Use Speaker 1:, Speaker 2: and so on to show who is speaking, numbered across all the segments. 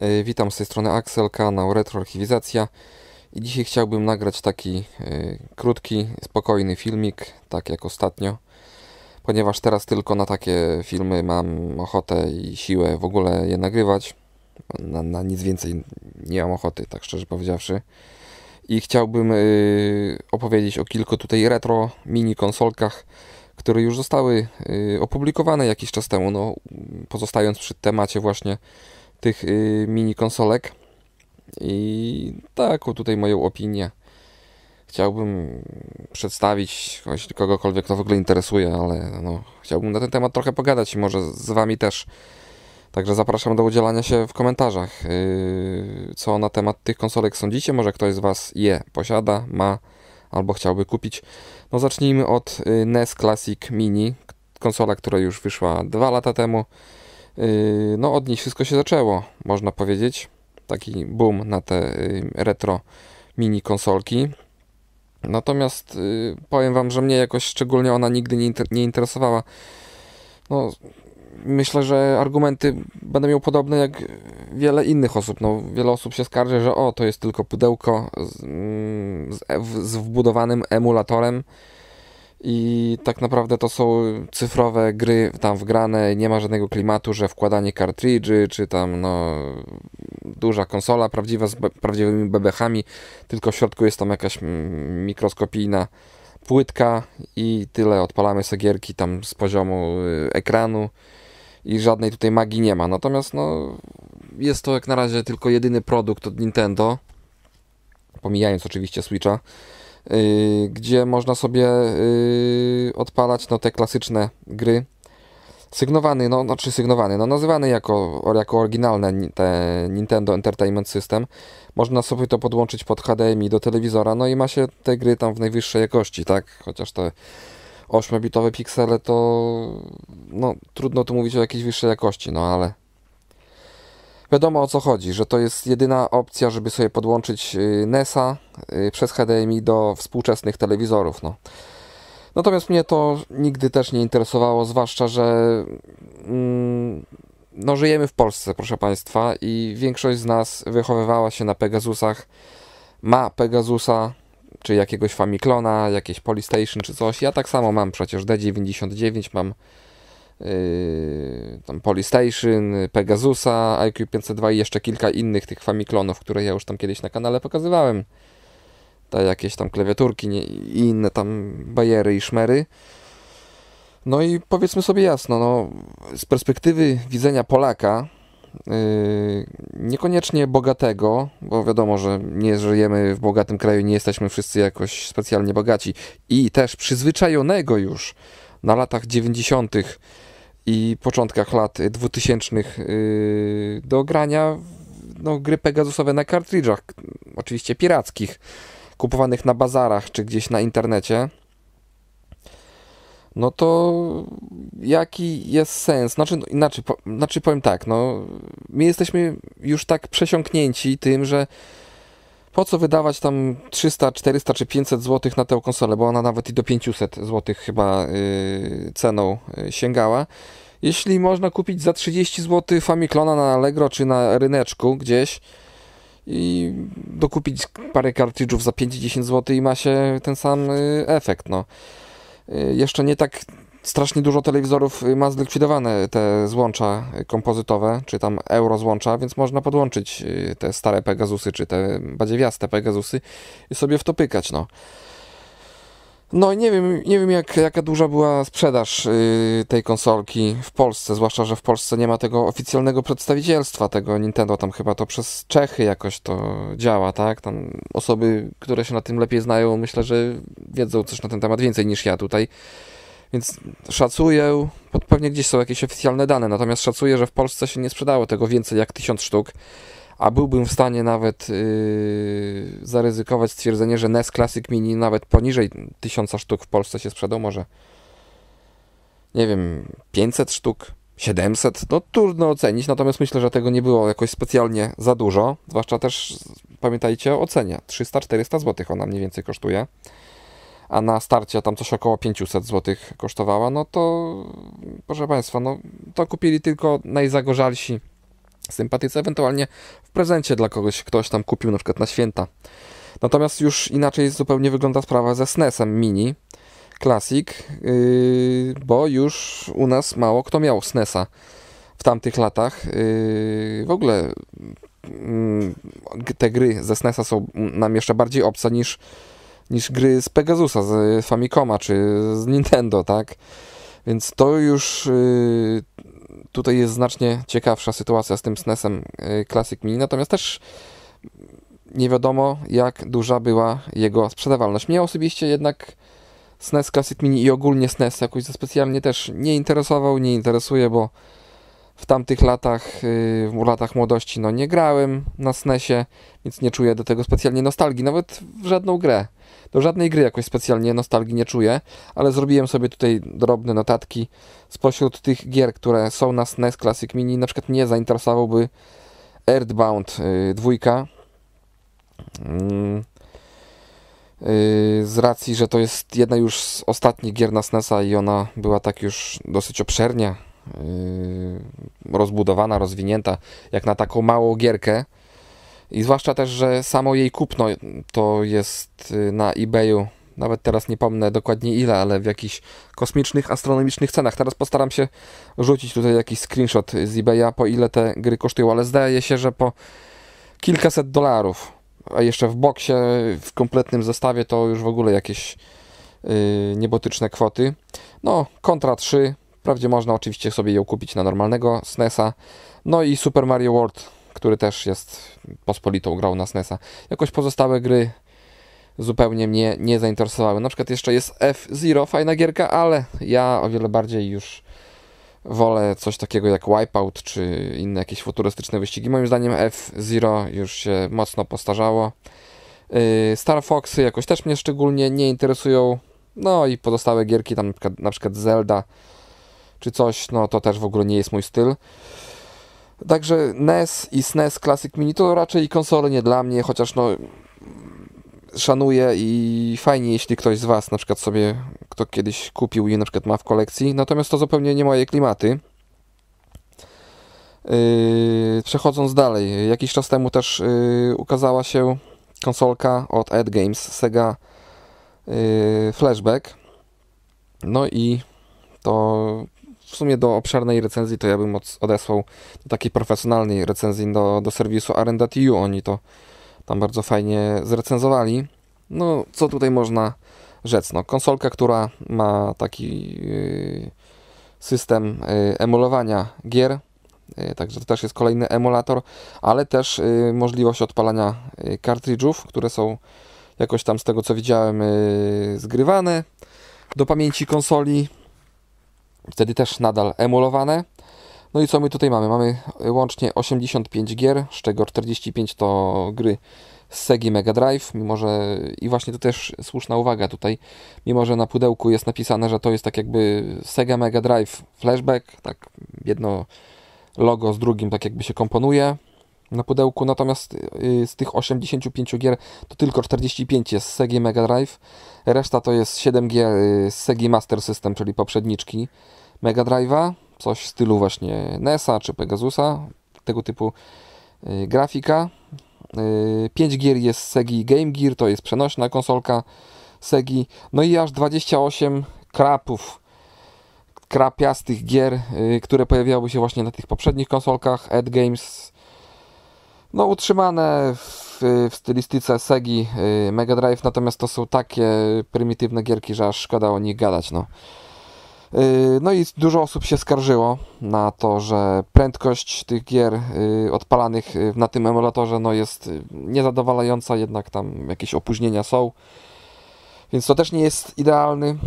Speaker 1: E, witam z tej strony Axel, kanał Retroarchiwizacja i dzisiaj chciałbym nagrać taki e, krótki, spokojny filmik, tak jak ostatnio, ponieważ teraz tylko na takie filmy mam ochotę i siłę w ogóle je nagrywać. Na, na nic więcej nie mam ochoty, tak szczerze powiedziawszy. I chciałbym e, opowiedzieć o kilku tutaj retro mini konsolkach, które już zostały opublikowane jakiś czas temu, no, pozostając przy temacie właśnie tych y, mini konsolek. I taką tutaj moją opinię chciałbym przedstawić, jeśli kogokolwiek to w ogóle interesuje, ale no, chciałbym na ten temat trochę pogadać i może z Wami też. Także zapraszam do udzielania się w komentarzach, y, co na temat tych konsolek sądzicie. Może ktoś z Was je posiada, ma albo chciałby kupić. No zacznijmy od y, NES Classic Mini, konsola, która już wyszła dwa lata temu. Yy, no od niej wszystko się zaczęło, można powiedzieć. Taki boom na te yy, retro mini konsolki. Natomiast yy, powiem Wam, że mnie jakoś szczególnie ona nigdy nie, inter nie interesowała. No, myślę, że argumenty będę miał podobne jak wiele innych osób. No, wiele osób się skarży, że o, to jest tylko pudełko z, mm, z, z wbudowanym emulatorem i tak naprawdę to są cyfrowe gry tam wgrane, nie ma żadnego klimatu, że wkładanie kartridży, czy tam no duża konsola prawdziwa z prawdziwymi bebechami, tylko w środku jest tam jakaś mikroskopijna płytka i tyle, odpalamy segierki tam z poziomu y, ekranu i żadnej tutaj magii nie ma. Natomiast no jest to jak na razie tylko jedyny produkt od Nintendo, pomijając oczywiście Switcha, Y, gdzie można sobie y, odpalać no, te klasyczne gry. Sygnowany, no, no czy sygnowany, no nazywany jako, jako oryginalne Nintendo Entertainment System. Można sobie to podłączyć pod HDMI do telewizora, no i ma się te gry tam w najwyższej jakości, tak? Chociaż te 8-bitowe piksele to, no trudno tu mówić o jakiejś wyższej jakości, no ale Wiadomo o co chodzi, że to jest jedyna opcja, żeby sobie podłączyć y, NESa y, przez HDMI do współczesnych telewizorów. No. Natomiast mnie to nigdy też nie interesowało, zwłaszcza, że mm, no, żyjemy w Polsce, proszę Państwa, i większość z nas wychowywała się na Pegasusach, ma Pegasusa, czy jakiegoś Famiklona, jakieś Polystation, czy coś. Ja tak samo mam przecież D99, mam Yy, tam Polystation, Pegasusa, IQ502 i jeszcze kilka innych tych famiklonów, które ja już tam kiedyś na kanale pokazywałem. Te jakieś tam klawiaturki nie, i inne tam bajery i szmery. No i powiedzmy sobie jasno, no, z perspektywy widzenia Polaka, yy, niekoniecznie bogatego, bo wiadomo, że nie żyjemy w bogatym kraju, nie jesteśmy wszyscy jakoś specjalnie bogaci, i też przyzwyczajonego już na latach 90 i początkach lat 2000 y, do grania no, gry Pegasusowe na kartridżach, oczywiście pirackich, kupowanych na bazarach czy gdzieś na internecie. No to jaki jest sens? Znaczy, no, inaczej, po, znaczy powiem tak, no, my jesteśmy już tak przesiąknięci tym, że po co wydawać tam 300, 400 czy 500 zł na tę konsolę, bo ona nawet i do 500 zł chyba yy, ceną y, sięgała. Jeśli można kupić za 30 zł Famiclona na Allegro czy na ryneczku gdzieś i dokupić parę kartridżów za 5-10 zł i ma się ten sam y, efekt, no. Y, jeszcze nie tak strasznie dużo telewizorów ma zlikwidowane te złącza kompozytowe, czy tam euro złącza, więc można podłączyć y, te stare Pegasusy, czy te badziewiaste Pegasusy i sobie w to pykać, no. No i nie wiem, nie wiem jak, jaka duża była sprzedaż y, tej konsolki w Polsce, zwłaszcza, że w Polsce nie ma tego oficjalnego przedstawicielstwa tego Nintendo, tam chyba to przez Czechy jakoś to działa, tak? Tam osoby, które się na tym lepiej znają, myślę, że wiedzą coś na ten temat więcej niż ja tutaj. Więc szacuję, pewnie gdzieś są jakieś oficjalne dane, natomiast szacuję, że w Polsce się nie sprzedało tego więcej jak 1000 sztuk, a byłbym w stanie nawet yy, zaryzykować stwierdzenie, że NES Classic Mini nawet poniżej 1000 sztuk w Polsce się sprzedał, może nie wiem, 500 sztuk, 700, no trudno ocenić, natomiast myślę, że tego nie było jakoś specjalnie za dużo, zwłaszcza też pamiętajcie o cenie, 300-400 zł ona mniej więcej kosztuje a na starcie tam coś około 500 zł kosztowała, no to proszę Państwa, no to kupili tylko najzagorzalsi sympatycy, ewentualnie w prezencie dla kogoś, ktoś tam kupił na przykład na święta. Natomiast już inaczej zupełnie wygląda sprawa ze SNESem Mini Classic, yy, bo już u nas mało kto miał SNESa w tamtych latach. Yy, w ogóle yy, te gry ze SNESa są nam jeszcze bardziej obce niż niż gry z Pegasusa, z Famicoma czy z Nintendo, tak? Więc to już y, tutaj jest znacznie ciekawsza sytuacja z tym SNESem y, Classic Mini, natomiast też nie wiadomo jak duża była jego sprzedawalność. Mnie osobiście jednak SNES e Classic Mini i ogólnie SNES e jakoś za specjalnie też nie interesował, nie interesuje, bo w tamtych latach, y, w latach młodości, no nie grałem na SNESie, więc nie czuję do tego specjalnie nostalgii, nawet w żadną grę. Do żadnej gry jakoś specjalnie nostalgii nie czuję, ale zrobiłem sobie tutaj drobne notatki spośród tych gier, które są na SNES e Classic Mini. Na przykład mnie zainteresowałby Earthbound 2. Y, mm, y, z racji, że to jest jedna już z ostatnich gier na SNESa i ona była tak już dosyć obszernie Yy, rozbudowana, rozwinięta, jak na taką małą gierkę. I zwłaszcza też, że samo jej kupno to jest yy, na eBayu, nawet teraz nie pomnę dokładnie ile, ale w jakichś kosmicznych, astronomicznych cenach. Teraz postaram się rzucić tutaj jakiś screenshot z eBaya, po ile te gry kosztują, ale zdaje się, że po kilkaset dolarów. A jeszcze w boksie, w kompletnym zestawie to już w ogóle jakieś yy, niebotyczne kwoty. No, kontra 3, Wprawdzie można oczywiście sobie ją kupić na normalnego SNESa. No i Super Mario World, który też jest pospolitą grą na SNESa. Jakoś pozostałe gry zupełnie mnie nie zainteresowały. Na przykład jeszcze jest F-Zero, fajna gierka, ale ja o wiele bardziej już wolę coś takiego jak Wipeout czy inne jakieś futurystyczne wyścigi. Moim zdaniem F-Zero już się mocno postarzało. Yy, Star Foxy jakoś też mnie szczególnie nie interesują. No i pozostałe gierki, tam na przykład, na przykład Zelda czy coś, no to też w ogóle nie jest mój styl. Także NES i SNES e Classic Mini to raczej konsole nie dla mnie, chociaż no szanuję i fajnie, jeśli ktoś z Was na przykład sobie, kto kiedyś kupił i na przykład ma w kolekcji, natomiast to zupełnie nie moje klimaty. Yy, przechodząc dalej, jakiś czas temu też yy, ukazała się konsolka od Ed Games, Sega yy, Flashback. No i to w sumie do obszernej recenzji to ja bym odesłał do takiej profesjonalnej recenzji do, do serwisu Arenda.tu. Oni to tam bardzo fajnie zrecenzowali. No, co tutaj można rzec? No, konsolka, która ma taki y, system y, emulowania gier, y, Także to też jest kolejny emulator, ale też możliwość odpalania kartridżów, które są jakoś tam z tego co widziałem zgrywane do pamięci konsoli wtedy też nadal emulowane. No i co my tutaj mamy? Mamy łącznie 85 gier, z czego 45 to gry z Sega Mega Drive, mimo że i właśnie to też słuszna uwaga tutaj, mimo że na pudełku jest napisane, że to jest tak jakby Sega Mega Drive Flashback, tak jedno logo z drugim tak jakby się komponuje, na pudełku, natomiast y, z tych 85 gier to tylko 45 jest z Segi Mega Drive, reszta to jest 7 gier y, z Segi Master System, czyli poprzedniczki Mega Drive'a, coś w stylu właśnie NESa czy Pegasusa, tego typu y, grafika. 5 gier jest Segi Game Gear, to jest przenośna konsolka Segi, no i aż 28 krapów krapiastych gier, które pojawiały się właśnie na tych poprzednich konsolkach, ed Games no, utrzymane w, w, stylistyce Segi y, Mega Drive, natomiast to są takie prymitywne gierki, że aż szkoda o nich gadać. No. Y, no i dużo osób się skarżyło na to, że prędkość tych gier y, odpalanych na tym emulatorze no jest niezadowalająca, jednak tam jakieś opóźnienia są. Więc to też nie jest idealny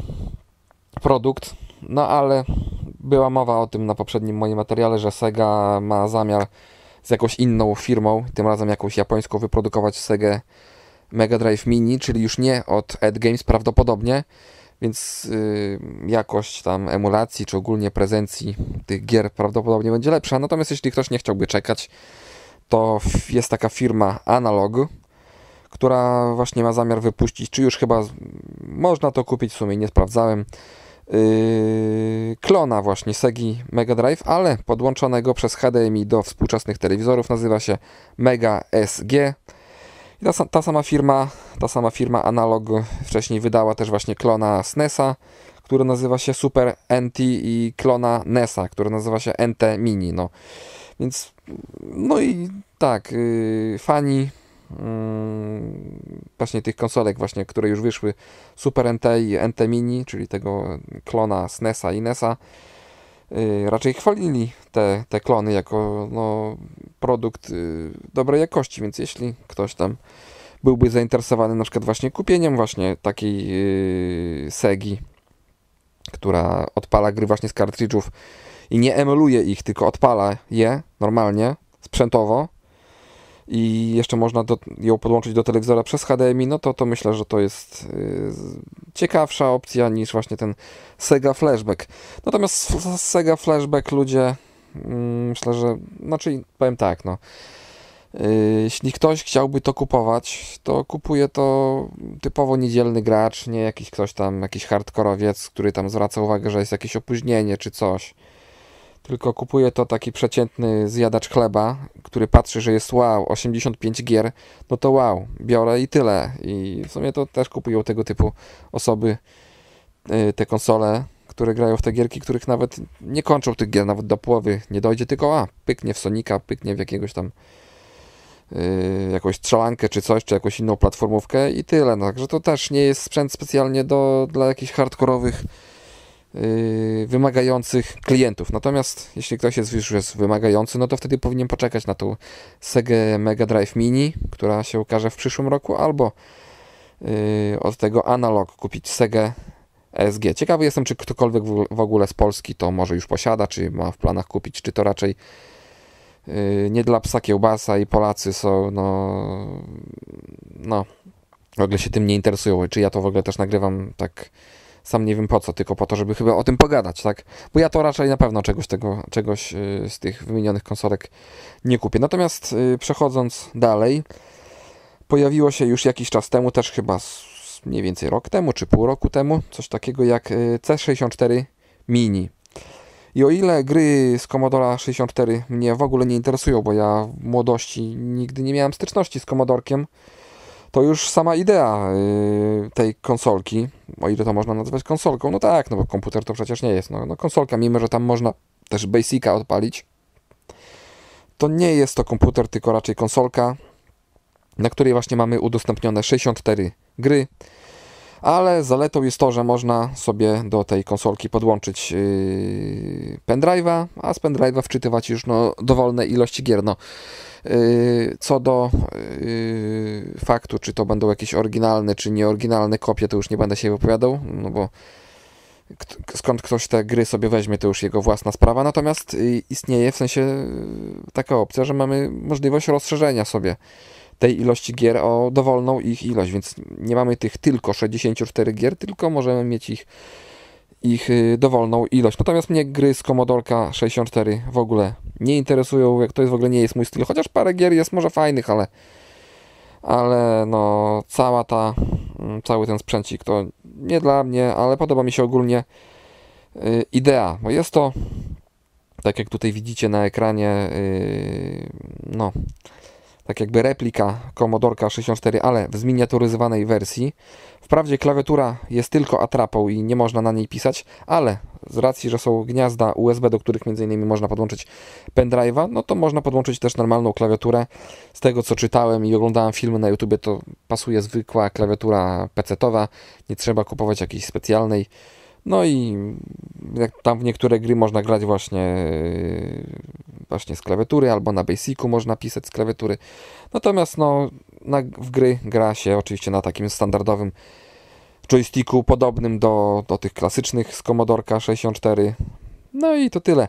Speaker 1: produkt, no ale była mowa o tym na poprzednim moim materiale, że Sega ma zamiar z jakąś inną firmą, tym razem jakąś japońską, wyprodukować Sega Mega Drive Mini, czyli już nie od Ed Games prawdopodobnie, więc yy, jakość tam emulacji czy ogólnie prezencji tych gier prawdopodobnie będzie lepsza. Natomiast jeśli ktoś nie chciałby czekać, to jest taka firma Analog, która właśnie ma zamiar wypuścić, czy już chyba można to kupić, w sumie nie sprawdzałem Yy, klona właśnie Segi Mega Drive, ale podłączonego przez HDMI do współczesnych telewizorów nazywa się Mega SG. ta, ta, sama firma, ta sama firma Analog wcześniej wydała też właśnie klona SNESa, który nazywa się Super NT i klona NESa, który nazywa się NT Mini, no. Więc no i tak, yy, fani Mm, właśnie tych konsolek właśnie, które już wyszły Super NT i NT Mini, czyli tego klona e SNESa i NESa y, raczej chwalili te, te klony jako no, produkt y, dobrej jakości, więc jeśli ktoś tam byłby zainteresowany na przykład właśnie kupieniem właśnie takiej y, Segi, która odpala gry właśnie z kartridżów i nie emuluje ich, tylko odpala je normalnie, sprzętowo, i jeszcze można do, ją podłączyć do telewizora przez HDMI, no to, to myślę, że to jest y, ciekawsza opcja niż właśnie ten Sega Flashback. Natomiast Sega Flashback ludzie, mm, myślę, że, znaczy powiem tak, no, y, jeśli ktoś chciałby to kupować, to kupuje to typowo niedzielny gracz, nie jakiś ktoś tam, jakiś hardkorowiec, który tam zwraca uwagę, że jest jakieś opóźnienie czy coś tylko kupuje to taki przeciętny zjadacz chleba, który patrzy, że jest wow, 85 gier, no to wow, biorę i tyle. I w sumie to też kupują tego typu osoby y, te konsole, które grają w te gierki, których nawet nie kończą tych gier, nawet do połowy nie dojdzie, tylko a, pyknie w Sonika, pyknie w jakiegoś tam y, jakąś strzelankę czy coś, czy jakąś inną platformówkę i tyle. No, także to też nie jest sprzęt specjalnie do, dla jakichś hardkorowych Y, wymagających klientów. Natomiast jeśli ktoś jest już jest wymagający, no to wtedy powinien poczekać na tą Sega Mega Drive Mini, która się ukaże w przyszłym roku, albo y, od tego analog kupić Sega ESG. Ciekawy jestem, czy ktokolwiek w ogóle z Polski to może już posiada, czy ma w planach kupić, czy to raczej y, nie dla psa kiełbasa i Polacy są, no, no, w ogóle się tym nie interesują. Czy ja to w ogóle też nagrywam tak sam nie wiem po co, tylko po to, żeby chyba o tym pogadać, tak? Bo ja to raczej na pewno czegoś, tego, czegoś y, z tych wymienionych konsolek nie kupię. Natomiast y, przechodząc dalej, pojawiło się już jakiś czas temu, też chyba mniej więcej rok temu, czy pół roku temu, coś takiego jak y, C64 Mini. I o ile gry z Commodore 64 mnie w ogóle nie interesują, bo ja w młodości nigdy nie miałem styczności z Commodorkiem, to już sama idea y, tej konsolki, o ile to można nazwać konsolką, no tak, no bo komputer to przecież nie jest, no, no konsolka, mimo że tam można też Basica odpalić, to nie jest to komputer, tylko raczej konsolka, na której właśnie mamy udostępnione 64 gry, ale zaletą jest to, że można sobie do tej konsolki podłączyć yy, pendrive'a, a z pendrive'a wczytywać już no, dowolne ilości gier. No. Yy, co do yy, faktu, czy to będą jakieś oryginalne, czy nieoryginalne kopie, to już nie będę się wypowiadał, no bo skąd ktoś te gry sobie weźmie, to już jego własna sprawa. Natomiast yy, istnieje w sensie yy, taka opcja, że mamy możliwość rozszerzenia sobie tej ilości gier o dowolną ich ilość, więc nie mamy tych tylko 64 gier, tylko możemy mieć ich, ich y, dowolną ilość. Natomiast mnie gry z Commodorka 64 w ogóle nie interesują, jak to jest w ogóle nie jest mój styl, chociaż parę gier jest może fajnych, ale ale no cała ta, mm, cały ten sprzęcik to nie dla mnie, ale podoba mi się ogólnie y, idea, bo jest to tak jak tutaj widzicie na ekranie, y, no tak jakby replika Commodore 64, ale w zminiaturyzowanej wersji. Wprawdzie klawiatura jest tylko atrapą i nie można na niej pisać, ale z racji, że są gniazda USB, do których m.in. można podłączyć pendrive'a, no to można podłączyć też normalną klawiaturę. Z tego co czytałem i oglądałem filmy na YouTubie, to pasuje zwykła klawiatura PC-towa, nie trzeba kupować jakiejś specjalnej. No i jak tam w niektóre gry można grać właśnie, yy, właśnie z klawiatury, albo na Basicu można pisać z klawiatury. Natomiast no, na, w gry gra się oczywiście na takim standardowym joysticku podobnym do, do tych klasycznych z Commodore 64. No i to tyle.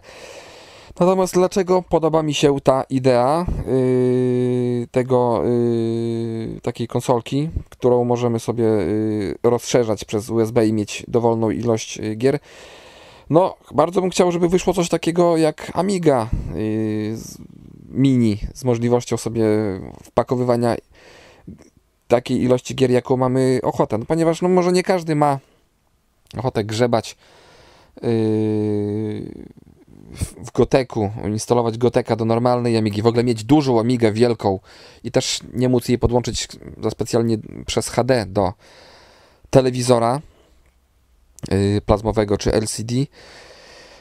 Speaker 1: Natomiast dlaczego podoba mi się ta idea yy, tego, yy, takiej konsolki, którą możemy sobie yy, rozszerzać przez USB i mieć dowolną ilość yy, gier? No, bardzo bym chciał, żeby wyszło coś takiego jak Amiga yy, z, Mini z możliwością sobie wpakowywania takiej ilości gier, jaką mamy ochotę. No, ponieważ no, może nie każdy ma ochotę grzebać. Yy, w Goteku, instalować Goteka do normalnej Amigi, w ogóle mieć dużą Amigę wielką i też nie móc jej podłączyć za specjalnie przez HD do telewizora y, plazmowego czy LCD.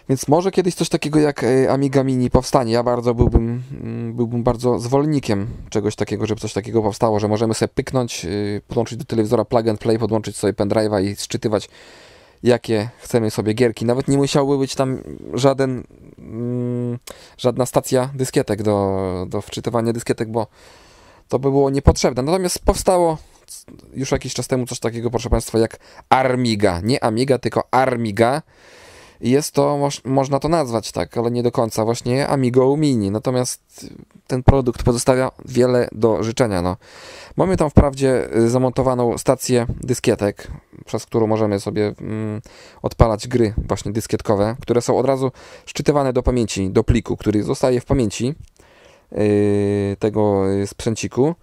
Speaker 1: Więc może kiedyś coś takiego jak y, Amiga Mini powstanie. Ja bardzo byłbym, mm, byłbym bardzo zwolennikiem czegoś takiego, żeby coś takiego powstało, że możemy sobie pyknąć, y, podłączyć do telewizora plug and play, podłączyć sobie pendrive'a i sczytywać jakie chcemy sobie gierki. Nawet nie musiałby być tam żaden, mm, żadna stacja dyskietek do, do wczytywania dyskietek, bo to by było niepotrzebne. Natomiast powstało już jakiś czas temu coś takiego, proszę Państwa, jak Armiga. Nie Amiga, tylko Armiga. Jest to, moż, można to nazwać tak, ale nie do końca, właśnie Amigo Mini. Natomiast ten produkt pozostawia wiele do życzenia. No. Mamy tam wprawdzie zamontowaną stację dyskietek, przez którą możemy sobie mm, odpalać gry właśnie dyskietkowe, które są od razu szczytywane do pamięci, do pliku, który zostaje w pamięci yy, tego yy, sprzęciku.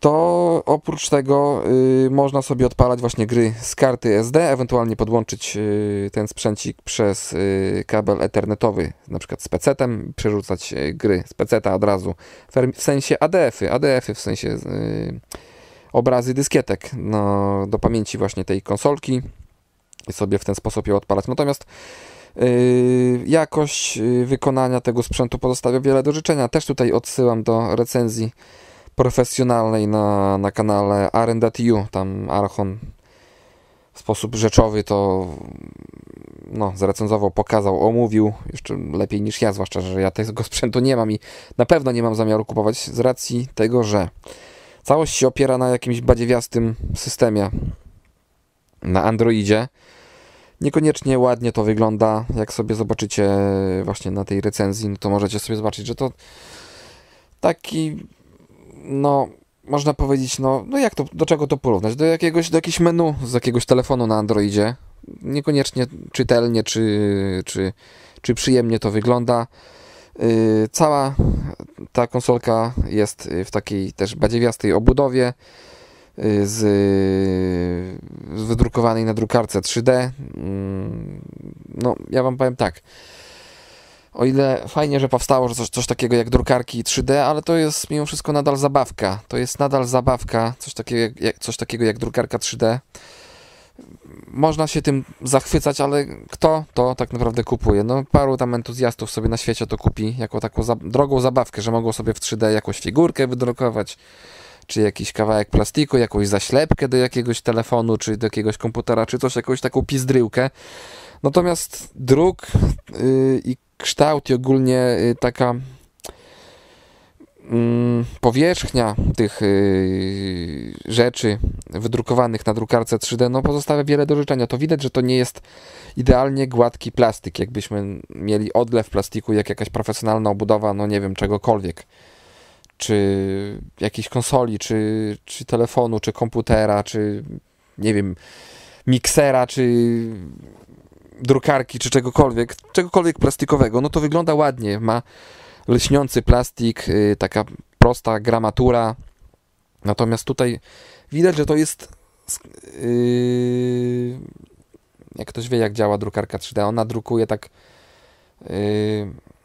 Speaker 1: To oprócz tego yy, można sobie odpalać właśnie gry z karty SD, ewentualnie podłączyć yy, ten sprzęcik przez yy, kabel ethernetowy, na przykład z PC-tem, przerzucać yy, gry z PC-ta od razu, w sensie ADF-y, ADF-y w sensie obrazy dyskietek no, do pamięci właśnie tej konsolki i sobie w ten sposób ją odpalać. Natomiast Yy, jakość yy, wykonania tego sprzętu pozostawia wiele do życzenia. Też tutaj odsyłam do recenzji profesjonalnej na, na kanale R&DTU. Tam Archon w sposób rzeczowy to no, zrecenzował, pokazał, omówił jeszcze lepiej niż ja, zwłaszcza, że ja tego sprzętu nie mam i na pewno nie mam zamiaru kupować z racji tego, że Całość się opiera na jakimś badziewiastym systemie na Androidzie. Niekoniecznie ładnie to wygląda. Jak sobie zobaczycie właśnie na tej recenzji, no to możecie sobie zobaczyć, że to taki, no, można powiedzieć, no, no jak to, do czego to porównać? Do jakiegoś, do jakiegoś menu z jakiegoś telefonu na Androidzie. Niekoniecznie czytelnie, czy, czy, czy przyjemnie to wygląda. Yy, cała ta konsolka jest y, w takiej też badziewiastej obudowie y, z, wydrukowanej na drukarce 3D. Mm, no, ja wam powiem tak. O ile fajnie, że powstało coś, coś takiego jak drukarki 3D, ale to jest mimo wszystko nadal zabawka. To jest nadal zabawka, coś takiego jak, coś takiego jak drukarka 3D można się tym zachwycać, ale kto to tak naprawdę kupuje? No paru tam entuzjastów sobie na świecie to kupi jako taką za drogą zabawkę, że mogą sobie w 3D jakąś figurkę wydrukować, czy jakiś kawałek plastiku, jakąś zaślepkę do jakiegoś telefonu, czy do jakiegoś komputera, czy coś, jakąś taką pizdryłkę. Natomiast druk yy, i kształt i ogólnie yy, taka mm, powierzchnia tych y, rzeczy wydrukowanych na drukarce 3D no, pozostawia wiele do życzenia. To widać, że to nie jest idealnie gładki plastik. Jakbyśmy mieli odlew plastiku, jak jakaś profesjonalna obudowa, no nie wiem, czegokolwiek. Czy jakiejś konsoli, czy, czy telefonu, czy komputera, czy nie wiem, miksera, czy drukarki, czy czegokolwiek, czegokolwiek plastikowego, no to wygląda ładnie. Ma lśniący plastik, y, taka prosta gramatura. Natomiast tutaj widać, że to jest. Yy, jak ktoś wie, jak działa drukarka 3D, ona drukuje tak yy,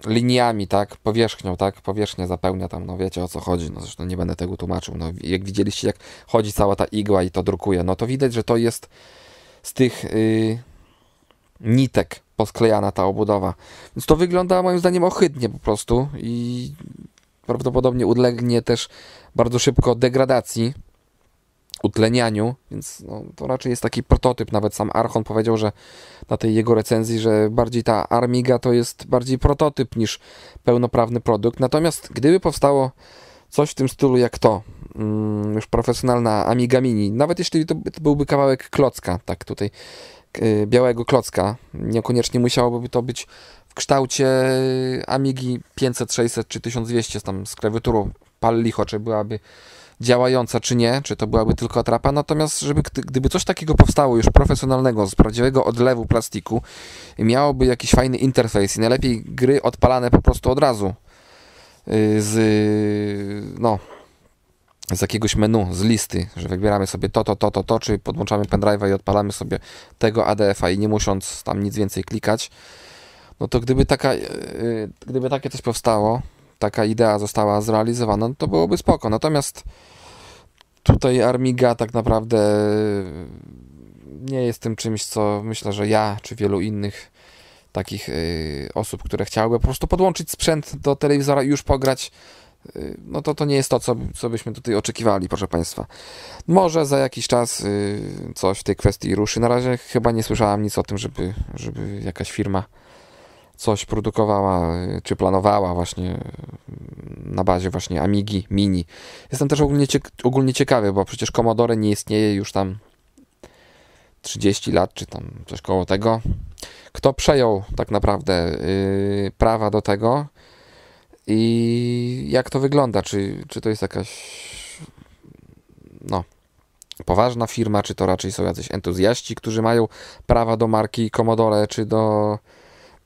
Speaker 1: liniami, tak, powierzchnią, tak, powierzchnia zapełnia tam, no wiecie o co chodzi, no zresztą nie będę tego tłumaczył, no jak widzieliście, jak chodzi cała ta igła i to drukuje, no to widać, że to jest z tych yy, nitek posklejana ta obudowa. Więc to wygląda moim zdaniem ohydnie po prostu i prawdopodobnie ulegnie też bardzo szybko degradacji, utlenianiu, więc no, to raczej jest taki prototyp. Nawet sam Archon powiedział, że na tej jego recenzji, że bardziej ta Armiga to jest bardziej prototyp niż pełnoprawny produkt. Natomiast gdyby powstało coś w tym stylu jak to, mm, już profesjonalna Amiga Mini, nawet jeśli to, byłby kawałek klocka, tak tutaj, y, białego klocka, niekoniecznie musiałoby to być w kształcie Amigi 500, 600 czy 1200 tam z klawiaturą pal licho, czy byłaby działająca, czy nie, czy to byłaby tylko atrapa. Natomiast, żeby, gdyby coś takiego powstało już profesjonalnego, z prawdziwego odlewu plastiku, miałoby jakiś fajny interfejs i najlepiej gry odpalane po prostu od razu y, z, no, z jakiegoś menu, z listy, że wybieramy sobie to, to, to, to, to, czy podłączamy pendrive'a i odpalamy sobie tego ADF-a i nie musząc tam nic więcej klikać no to gdyby, taka, e, gdyby takie coś powstało, taka idea została zrealizowana, no to byłoby spoko. Natomiast tutaj Armiga tak naprawdę nie jest tym czymś, co myślę, że ja czy wielu innych takich e, osób, które chciałyby po prostu podłączyć sprzęt do telewizora i już pograć, e, no to to nie jest to, co, co byśmy tutaj oczekiwali, proszę Państwa. Może za jakiś czas coś w tej kwestii ruszy. Na razie chyba nie słyszałem nic o tym, żeby, żeby jakaś firma coś produkowała, czy planowała właśnie na bazie właśnie Amigi Mini. Jestem też ogólnie, cieka ogólnie ciekawy, bo przecież Commodore nie istnieje już tam 30 lat, czy tam coś koło tego. Kto przejął tak naprawdę yy, prawa do tego i jak to wygląda? Czy, czy to jest jakaś no, poważna firma, czy to raczej są jacyś entuzjaści, którzy mają prawa do marki Commodore, czy do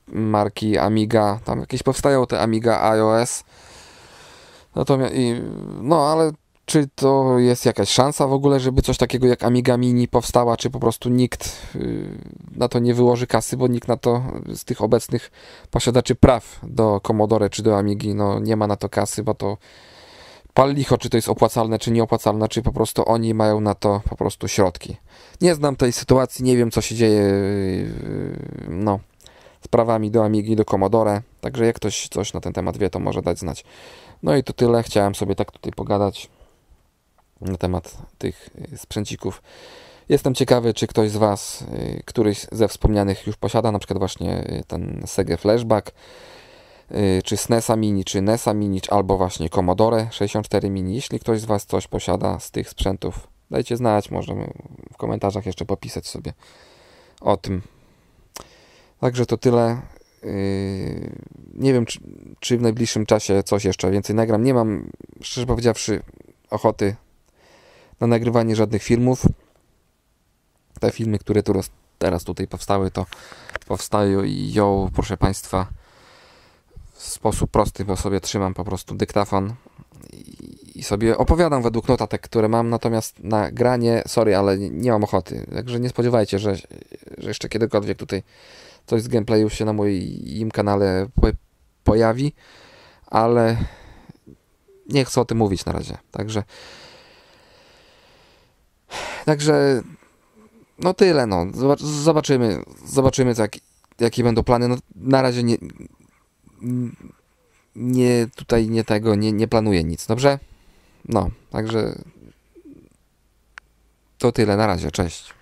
Speaker 1: marki Amiga, tam jakieś powstają te Amiga iOS. Natomiast, i, no ale czy to jest jakaś szansa w ogóle, żeby coś takiego jak Amiga Mini powstała, czy po prostu nikt y, na to nie wyłoży kasy, bo nikt na to z tych obecnych posiadaczy praw do Commodore czy do Amigi, no nie ma na to kasy, bo to pal licho, czy to jest opłacalne, czy nieopłacalne, czy po prostu oni mają na to po prostu środki. Nie znam tej sytuacji, nie wiem co się dzieje, y, y, no sprawami do Amigi, do Commodore. Także jak ktoś coś na ten temat wie, to może dać znać. No i to tyle. Chciałem sobie tak tutaj pogadać na temat tych y, sprzęcików. Jestem ciekawy, czy ktoś z Was, y, któryś ze wspomnianych już posiada na przykład właśnie y, ten Sega Flashback, czy SNESa Mini, czy NESa Mini, albo właśnie Commodore 64 Mini. Jeśli ktoś z Was coś posiada z tych sprzętów, dajcie znać, możemy w komentarzach jeszcze popisać sobie o tym. Także to tyle. Yy, nie wiem, czy, czy w najbliższym czasie coś jeszcze więcej nagram. Nie mam, szczerze powiedziawszy, ochoty na nagrywanie żadnych filmów. Te filmy, które tu roz, teraz tutaj powstały, to powstają i ją, proszę Państwa, w sposób prosty, bo sobie trzymam po prostu dyktafon i sobie opowiadam według notatek, które mam, natomiast na granie, sorry, ale nie mam ochoty. Także nie spodziewajcie, że, że jeszcze kiedykolwiek tutaj Coś z gameplayu się na moim kanale pojawi, ale nie chcę o tym mówić na razie. Także. Także. No tyle, no. Zobaczymy. Zobaczymy, jak, jakie będą plany. No, na razie nie. Nie tutaj, nie tego, nie, nie planuję nic, dobrze? No, także. To tyle, na razie, cześć.